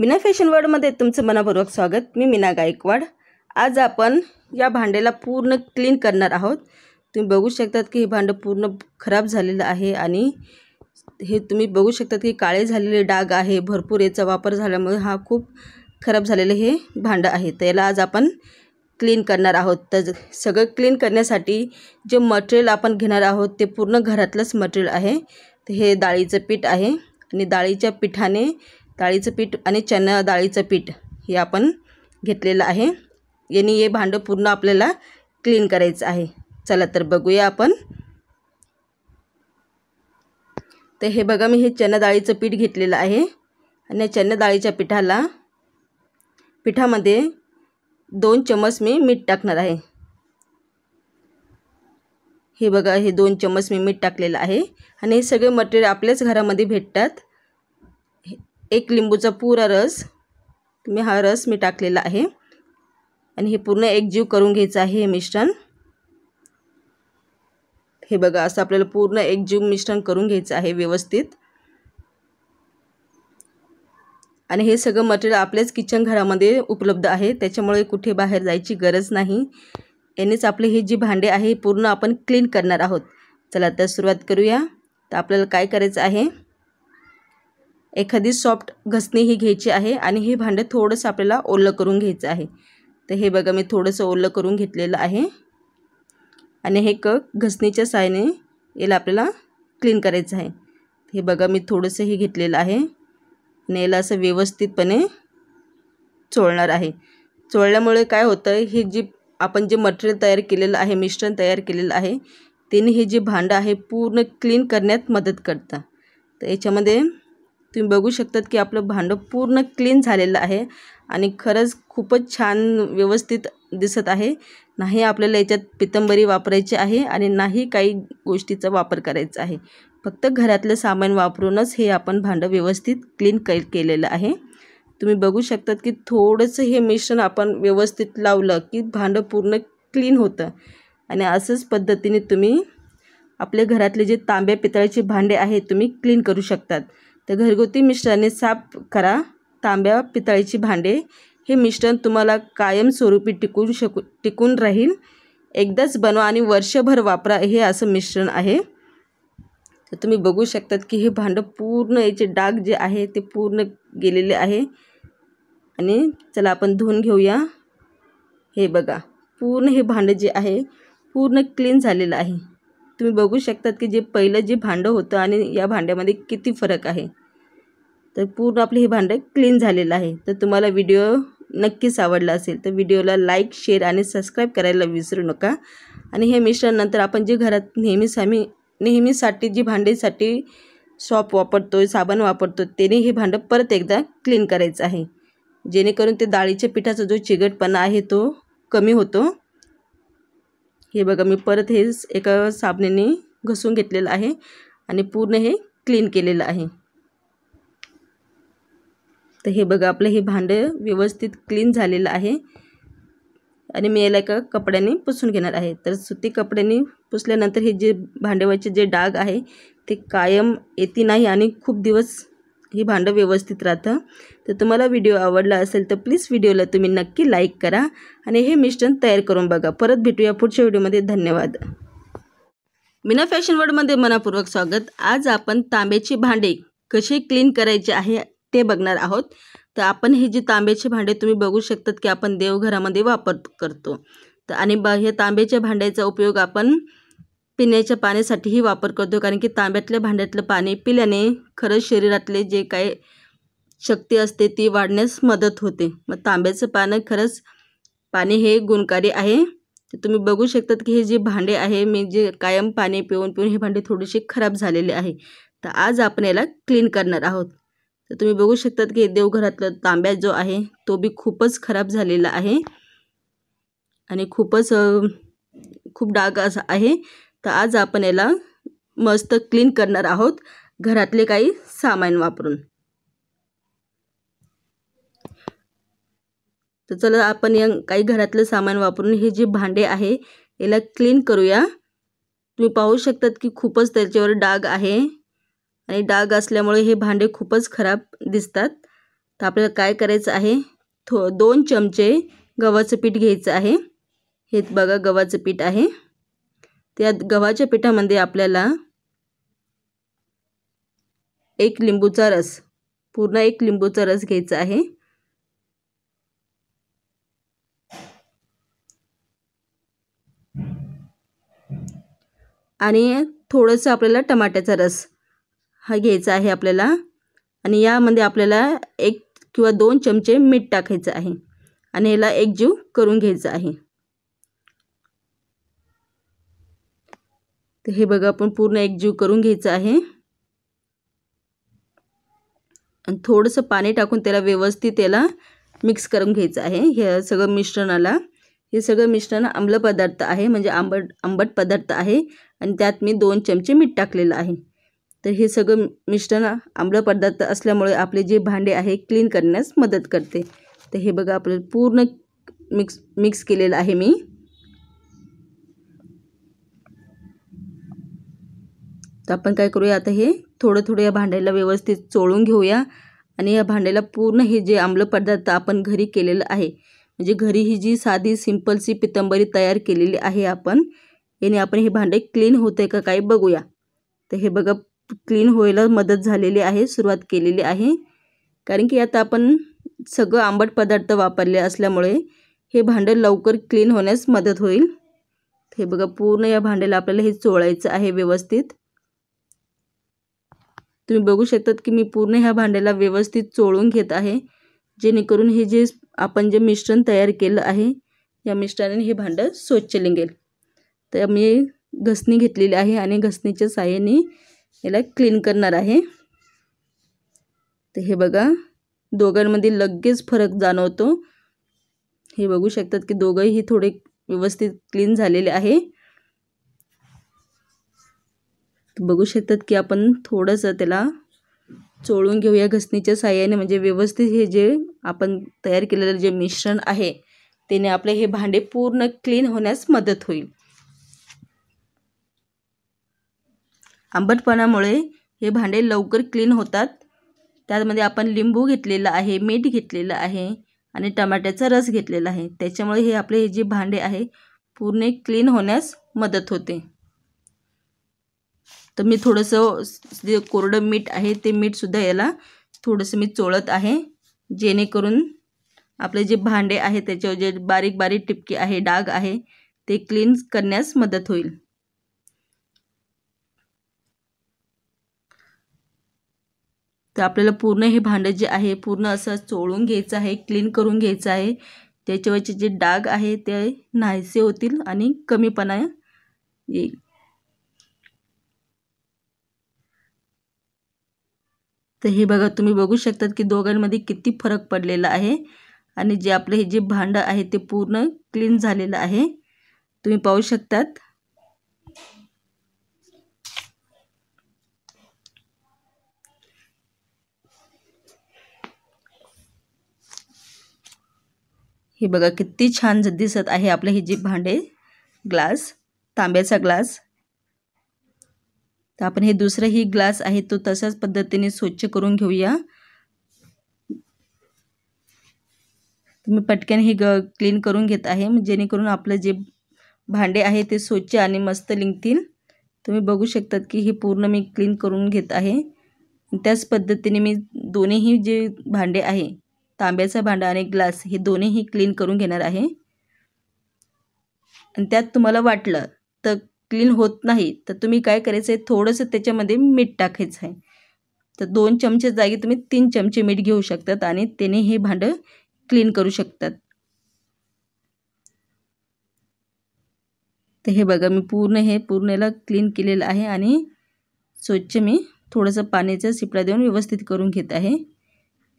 Meena fashion वर्डमध्ये तुमचं मनापूर्वक स्वागत मी मीना गायकवाड आज आपण या भांड्याला पूर्ण क्लीन करणार आहोत तुम्ही बघू शकतात की हे भांडं पूर्ण खराब झालेलं आहे आणि हे तुम्ही बघू शकतात की काळे झालेले डाग आहे भरपूर याचा वापर झाल्यामुळे हा खूप खराब झालेलं हे भांडं आहे तर याला आज आपण क्लीन करणार आहोत तर सगळं क्लीन करण्यासाठी जे मटेरियल आपण घेणार आहोत ते पूर्ण घरातलंच मटेरियल आहे हे डाळीचं पीठ आहे आणि डाळीच्या पिठाने डाळीचं पीठ आणि चना डाळीचं पीठ हे आपण घेतलेलं आहे याने हे भांडं पूर्ण आपल्याला क्लीन करायचं आहे चला तर बघूया आपण तर हे बघा मी हे चना डाळीचं पीठ घेतलेलं आहे आणि चना डाळीच्या पिठाला पिठामध्ये दोन चमच मी मीठ टाकणार आहे हे बघा हे दोन चमच मी मीठ टाकलेलं आहे आणि हे सगळे मटेरियल आपल्याच घरामध्ये भेटतात एक लिंबूचा पुरा रस तुम्ही हा रस मी टाकलेला आहे आणि हे पूर्ण एकजीव करून घ्यायचं आहे हे मिश्रण हे बघा असं आपल्याला पूर्ण एकजीव मिश्रण करून घ्यायचं आहे व्यवस्थित आणि हे सगळं मटेरियल आपल्याच किचन घरामध्ये उपलब्ध आहे त्याच्यामुळे कुठे बाहेर जायची गरज नाही यानेच आपले हे जी भांडे आहे पूर्ण आपण क्लीन करणार आहोत चला तर सुरुवात करूया तर आपल्याला काय करायचं आहे एखादी सॉफ्ट घसणी ही घ्यायची आहे आणि हे भांडं थोडंसं आपल्याला ओलं करून घ्यायचं आहे तर हे बघा मी थोडंसं ओलं करून घेतलेलं आहे आणि हे कप घसणीच्या सायने याला आपल्याला क्लीन करायचं आहे हे बघा मी थोडंसं हे घेतलेलं आहे आणि याला असं व्यवस्थितपणे चोळणार आहे चोळल्यामुळे काय होतं हे जी आपण जे मटेरियल तयार केलेलं आहे मिश्रण तयार केलेलं आहे त्याने हे जे भांडं आहे पूर्ण क्लीन करण्यात मदत करतं तर याच्यामध्ये तुम्ही बघू शकतात की आपलं भांडं पूर्ण क्लीन झालेलं आहे आणि खरंच खूपच छान व्यवस्थित दिसत आहे नाही आपल्याला याच्यात पितंबरी वापरायची आहे आणि नाही काही गोष्टीचा वापर करायचा आहे फक्त घरातलं सामान वापरूनच हे आपण भांडं व्यवस्थित क्लीन क केलेलं आहे तुम्ही बघू शकतात की थोडंसं हे मिश्रण आपण व्यवस्थित लावलं की भांडं पूर्ण क्लीन होतं आणि असंच पद्धतीने तुम्ही आपल्या घरातले जे तांब्या पितळाचे भांडे आहे तुम्ही क्लीन करू शकतात तर घरगुती मिश्रणाने साफ करा तांब्या पितळीची भांडे हे मिश्रण तुम्हाला कायमस्वरूपी टिकून शकू टिकून राहील एकदाच बनवा आणि वर्षभर वापरा हे असं मिश्रण आहे तर तुम्ही बघू शकतात की हे भांडं पूर्ण याचे डाग जे आहे ते पूर्ण गेलेले आहे आणि चला आपण धुवून घेऊया हे बघा पूर्ण हे भांडं जे आहे पूर्ण क्लीन झालेलं आहे तुम्ही बघू शकतात की जे पहिलं जे भांडं होतं आणि या भांड्यामध्ये किती फरक आहे तर पूर्ण आपलं हे भांडं क्लीन झालेलं आहे तर तुम्हाला व्हिडिओ नक्कीच आवडला असेल तर व्हिडिओला लाईक शेअर आणि सबस्क्राईब करायला विसरू नका आणि हे मिश्रणानंतर आपण जे घरात नेहमीच आम्ही नेहमीसाठी जी भांडेसाठी सॉप वापरतो साबण वापरतो त्याने हे भांडं परत एकदा क्लीन करायचं आहे जेणेकरून ते डाळीच्या पिठाचा जो चिगटपणा आहे तो कमी होतो हे बघा मी परत हे एका साबणाने घसून घेतलेलं आहे आणि पूर्ण हे क्लीन केलेलं आहे तर हे बघा आपलं हे भांडं व्यवस्थित क्लीन झालेलं आहे आणि मी याला एका कपड्याने पुसून घेणार आहे तर सुती कपड्याने पुसल्यानंतर हे जे भांडवाचे जे डाग आहे ते कायम येते नाही आणि खूप दिवस ही भांडं व्यवस्थित राहतं तर तुम्हाला व्हिडिओ आवडला असेल तर प्लीज व्हिडिओला तुम्ही नक्की लाईक करा आणि हे मिश्रण तयार करून बघा परत भेटूया पुढच्या व्हिडिओमध्ये धन्यवाद मीना फॅशन वर्डमध्ये मनापूर्वक स्वागत आज आपण तांब्याची भांडे कसे क्लीन करायचे आहे ते बघणार आहोत तर आपण हे जे तांब्याचे भांडे तुम्ही बघू शकतात की आपण देवघरामध्ये वापर करतो तर आणि ब हे तांब्याच्या भांड्याचा उपयोग आपण पिण्याच्या पाण्यासाठीही वापर करतो कारण की तांब्यातल्या भांड्यातलं पाणी पिल्याने खरंच शरीरातले जे काय शक्ती असते ती वाढण्यास मदत होते मग तांब्याचं पानं खरंच पाणी हे गुणकारी आहे तर तुम्ही बघू शकतात की हे जे भांडे आहे मी जे कायम पाणी पिऊन पिऊन हे भांडे थोडेसे खराब झालेले आहे तर आज आपण याला क्लीन करणार आहोत तर तुम्ही बघू शकतात की देवघरातलं तांब्या जो आहे तो बी खूपच खराब झालेला आहे आणि खूपच खूप डाग असा आहे तर आज आपण याला मस्त क्लीन करणार आहोत घरातले काही सामान वापरून तर चला आपण या काही घरातलं सामान वापरून हे जे भांडे आहे याला क्लीन करूया तुम्ही पाहू शकतात की खूपच त्याच्यावर डाग आहे आणि डाग असल्यामुळे हे भांडे खूपच खराब दिसतात तर आपल्याला काय करायचं आहे थो दोन चमचे गव्हाचं पीठ घ्यायचं आहे हे बघा गव्हाचं पीठ आहे त्या गव्हाच्या पिठामध्ये आपल्याला एक लिंबूचा रस पूर्ण एक लिंबूचा रस घ्यायचा आहे आणि थोडंसं आपल्याला टमाट्याचा रस हा घ्यायचा आहे आपल्याला आणि यामध्ये आपल्याला एक किंवा दोन चमचे मीठ टाकायचं आहे आणि याला एकजीव करून घ्यायचं आहे तर हे बघा आपण पूर्ण एकजीव करून घ्यायचं आहे आणि थोडंसं पाणी टाकून त्याला व्यवस्थित त्याला मिक्स करून घ्यायचं आहे हे सगळं मिश्रणाला हे सगळं मिश्रण आम्ल पदार्थ आहे म्हणजे आंबट आंबट पदार्थ आहे आणि त्यात मी दोन चमचे मीठ टाकलेलं आहे तर हे सगळं मिश्रण आंबल पदार्थ असल्यामुळे आपले जे भांडे आहे क्लीन करण्यास मदत करते तर हे बघा आपलं पूर्ण मिक्स मिक्स केलेलं आहे मी तर आपण काय करूया आता हे थोडं थोडं या भांड्याला व्यवस्थित चोळून घेऊया आणि या भांड्याला पूर्ण हे जे आम्ल पदार्थ आपण घरी केलेलं आहे म्हणजे घरी ही जी साधी सी पितंबरी तयार केलेली आहे आपण याने आपण हे भांडे क्लीन होते का काय बघूया तर हे बघा क्लीन व्हायला मदत झालेली आहे सुरुवात केलेली आहे कारण की आता आपण सगळं आंबट पदार्थ वापरले असल्यामुळे हे भांडं लवकर क्लीन होण्यास मदत होईल हे बघा पूर्ण या भांड्याला आपल्याला हे चोळायचं आहे व्यवस्थित तुम्ही बघू शकतात की मी पूर्ण ह्या भांड्याला व्यवस्थित चोळून घेत आहे जेणेकरून हे जे आपण जे मिश्रण तयार केलं आहे या मिश्रणाने हे भांडं स्वच्छ लिंगेल तर मी घसणी घेतलेली आहे आणि घसणीच्या साह्याने याला क्लीन करणार आहे तर हे बघा दोघांमध्ये लगेच फरक जाणवतो हे बघू शकतात की दोघंही थोडे व्यवस्थित क्लीन झालेले आहे बघू शकतात की आपण थोडंसं त्याला चोळून घेऊया घसणीच्या साह्याने म्हणजे व्यवस्थित हे जे आपण तयार केलेलं जे मिश्रण आहे त्याने आपले हे भांडे पूर्ण क्लीन होण्यास मदत होईल आंबटपणामुळे हे भांडे लवकर क्लीन होतात त्यामध्ये आपण लिंबू घेतलेला आहे मीठ घेतलेलं आहे आणि टमाट्याचा रस घेतलेला आहे त्याच्यामुळे हे आपले हे जे भांडे आहे पूर्ण क्लीन होण्यास मदत होते तर मी थोडंसं जे कोरडं मीठ आहे ते मीठसुद्धा याला थोडंसं मी चोळत आहे जेणेकरून आपले जे भांडे आहे त्याच्यावर जे बारीक बारीक टिपके आहे डाग आहे ते क्लीन करण्यास मदत होईल तर आपल्याला पूर्ण हे भांडं जे आहे पूर्ण असं चोळून घ्यायचं आहे क्लीन करून घ्यायचं आहे त्याच्यावरचे जे डाग आहे ते नाहीसे होतील आणि कमीपणा येईल तर हे बघा तुम्ही बघू शकतात की दोघांमध्ये किती फरक पडलेला आहे आणि जे आपलं हे जे भांडं आहे ते पूर्ण क्लीन झालेलं आहे तुम्ही पाहू शकतात हे बघा किती छान दिसत आहे आपलं हे जे भांडे ग्लास तांब्याचा ग्लास तर आपण हे दुसरंही ग्लास आहे तो तशाच पद्धतीने स्वच्छ करून घेऊया तुम्ही पटकन हे ग क्लीन करून घेत आहे जेणेकरून आपलं जे भांडे आहे ते स्वच्छ आणि मस्त लिंकतील तुम्ही बघू शकतात की हे पूर्ण मी क्लीन करून घेत आहे त्याच पद्धतीने मी दोन्हीही जे भांडे आहे तांब्याचा भांडा आणि ग्लास हे दोन्हीही क्लीन करून घेणार आहे आणि त्यात तुम्हाला वाटलं तर क्लीन होत नाही तर तुम्ही काय करायचं आहे थोडंसं त्याच्यामध्ये मीठ टाकायचं आहे तर दोन चमचे जागी तुम्ही तीन चमचे मीठ घेऊ शकतात आणि त्याने हे भांडं क्लीन करू शकतात तर हे बघा मी पूर्ण हे पूर्णला क्लीन केलेलं आहे आणि स्वच्छ मी थोडंसं पाण्याचा शिपडा देऊन व्यवस्थित करून घेत आहे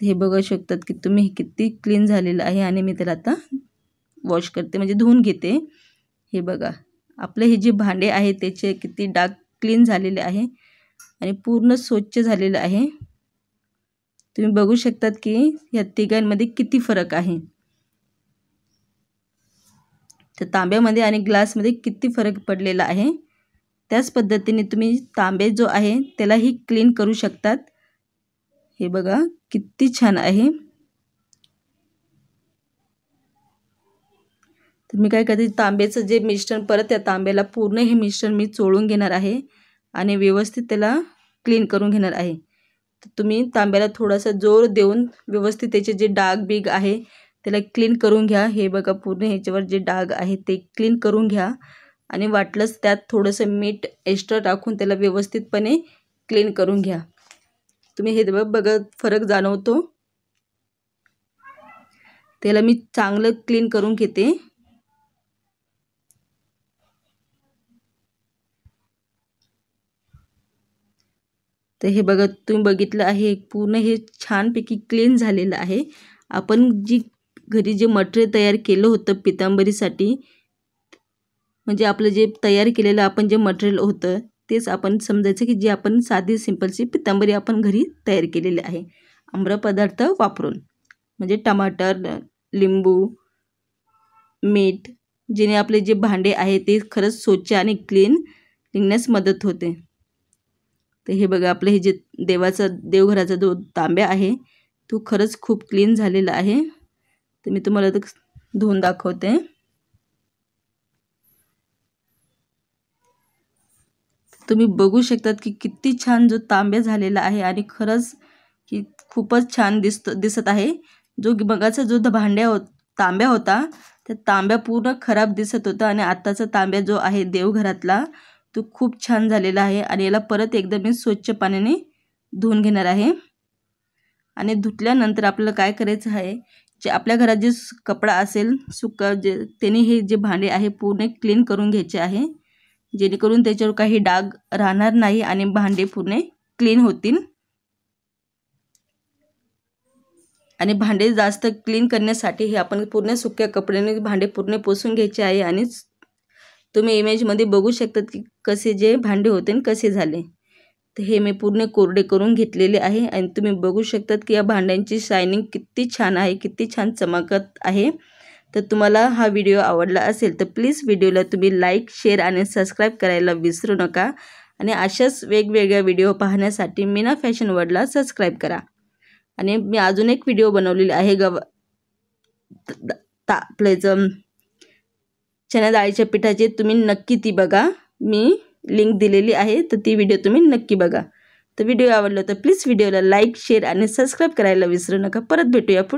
तर हे बघू शकतात की तुम्ही किती क्लीन झालेलं आहे आणि मी त्याला आता वॉश करते म्हणजे धुवून घेते हे बघा आपले हे जे भांडे आहे त्याचे किती डाग क्लीन झालेले आहे आणि पूर्ण स्वच्छ झालेलं आहे तुम्ही बघू शकतात की ह्या तिघांमध्ये किती फरक आहे तर तांब्यामध्ये आणि ग्लासमध्ये किती फरक पडलेला आहे त्याच पद्धतीने तुम्ही तांबे जो आहे त्यालाही क्लीन करू शकतात हे बघा किती छान आहे तर मी काय करते तांब्याचं जे मिश्रण परत त्या तांब्याला पूर्ण हे मिश्रण मी चोळून घेणार आहे आणि व्यवस्थित त्याला क्लीन करून घेणार आहे तर तुम्ही तांब्याला थोडासा जोर देऊन व्यवस्थित त्याचे जे डाग बीग आहे त्याला क्लीन करून घ्या हे बघा पूर्ण ह्याच्यावर जे डाग आहे ते क्लीन करून घ्या आणि वाटलंच त्यात थोडंसं मीठ एक्स्ट्रा टाकून त्याला व्यवस्थितपणे क्लीन करून घ्या तुम्ही हे बघा फरक जाणवतो त्याला मी चांगलं क्लीन करून घेते तर हे बघा तुम्ही बघितलं आहे पूर्ण हे छानपैकी क्लीन झालेलं आहे आपण जी घरी जे मटेरियल तयार केलं होतं पितांबरीसाठी म्हणजे आपलं जे तयार केलेलं आपण जे मटेरियल होतं तेच आपण समजायचं की जे आपण साधी सिंपलची पितांबरी आपण घरी तयार केलेली आहे आंब्र पदार्थ वापरून म्हणजे टमाटर लिंबू मीठ जिने आपले जे भांडे आहे ते खरंच स्वच्छ आणि क्लीन निघण्यास मदत होते तर हे बघा आपलं हे जे देवाचा देवघराचा जो तांब्या आहे तो खरंच खूप क्लीन झालेला आहे तर मी तुम्हाला तर धुवून दाखवते तुम्ही बघू शकतात की किती छान जो तांब्या झालेला आहे आणि खरंच की खूपच छान दिसत दिसत आहे जो मगाचा जो भांड्या हो तांब्या होता त्या तांब्या पूर्ण खराब दिसत होता आणि आत्ताचा तांब्या जो आहे देवघरातला तो खूप छान झालेला आहे आणि याला परत एकदा मी स्वच्छ पाण्याने धुवून घेणार आहे आणि धुतल्यानंतर आपल्याला काय करायचं आहे जे आपल्या घरात जे कपडा असेल सुका जे त्याने हे जे भांडे आहे पूर्ण क्लीन करून घ्यायचे आहे जेणेकरून त्याच्यावर काही डाग राहणार नाही आणि भांडे पूर्ण क्लीन होतील आणि भांडे जास्त क्लीन करण्यासाठी हे आपण पूर्ण सुक्या कपड्याने भांडे पूर्ण पोसून घ्यायचे आहे आणि तुम्ही इमेजमध्ये बघू शकतात की कसे जे भांडे होते कसे झाले तर हे मी पूर्ण कोरडे करून घेतलेले आहे आणि तुम्ही बघू शकतात की या भांड्यांची शायनिंग किती छान आहे किती छान चमकत आहे तर तुम्हाला हा व्हिडिओ आवडला असेल तर प्लीज व्हिडिओला तुम्ही लाईक शेअर आणि सबस्क्राईब करायला विसरू नका आणि अशाच वेगवेगळ्या व्हिडिओ पाहण्यासाठी मीना फॅशन वर्डला सबस्क्राईब करा आणि मी अजून एक व्हिडिओ बनवलेला आहे गव ता आपल्याचं चण्या डाळीच्या पिठाचे तुम्ही नक्की ती बघा मी लिंक दिलेली आहे तर ती व्हिडिओ तुम्ही नक्की बघा तर व्हिडिओ आवडला तर प्लीज व्हिडिओला लाईक शेअर आणि सबस्क्राईब करायला विसरू नका परत भेटूया पुढे